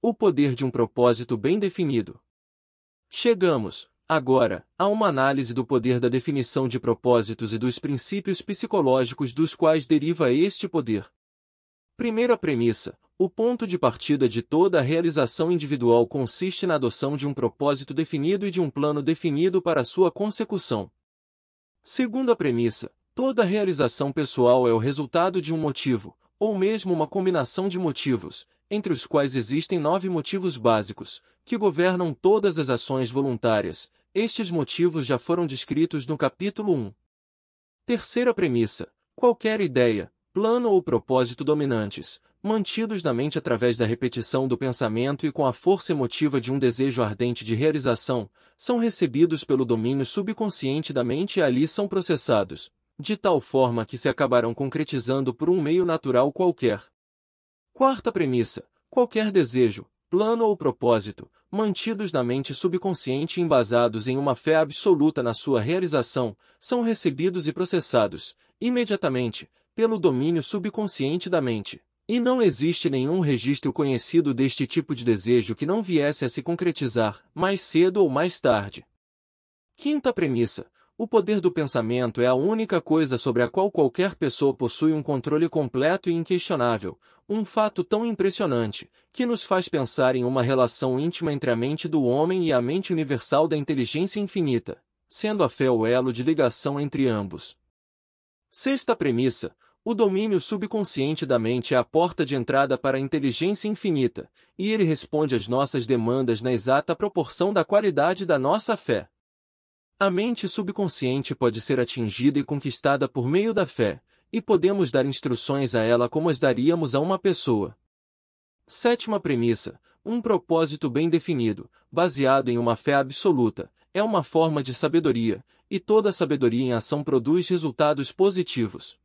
o poder de um propósito bem definido. Chegamos, agora, a uma análise do poder da definição de propósitos e dos princípios psicológicos dos quais deriva este poder. Primeira premissa: o ponto de partida de toda a realização individual consiste na adoção de um propósito definido e de um plano definido para sua consecução. Segunda premissa: toda realização pessoal é o resultado de um motivo, ou mesmo uma combinação de motivos, entre os quais existem nove motivos básicos, que governam todas as ações voluntárias. Estes motivos já foram descritos no capítulo 1. Terceira premissa: qualquer ideia, plano ou propósito dominantes, mantidos na mente através da repetição do pensamento e com a força emotiva de um desejo ardente de realização, são recebidos pelo domínio subconsciente da mente e ali são processados, de tal forma que se acabarão concretizando por um meio natural qualquer. Quarta premissa: qualquer desejo, plano ou propósito, mantidos na mente subconsciente e embasados em uma fé absoluta na sua realização, são recebidos e processados, imediatamente, pelo domínio subconsciente da mente. E não existe nenhum registro conhecido deste tipo de desejo que não viesse a se concretizar, mais cedo ou mais tarde. Quinta premissa: o poder do pensamento é a única coisa sobre a qual qualquer pessoa possui um controle completo e inquestionável, um fato tão impressionante, que nos faz pensar em uma relação íntima entre a mente do homem e a mente universal da inteligência infinita, sendo a fé o elo de ligação entre ambos. Sexta premissa: o domínio subconsciente da mente é a porta de entrada para a inteligência infinita, e ele responde às nossas demandas na exata proporção da qualidade da nossa fé. A mente subconsciente pode ser atingida e conquistada por meio da fé, e podemos dar instruções a ela como as daríamos a uma pessoa. Sétima premissa: um propósito bem definido, baseado em uma fé absoluta, é uma forma de sabedoria, e toda sabedoria em ação produz resultados positivos.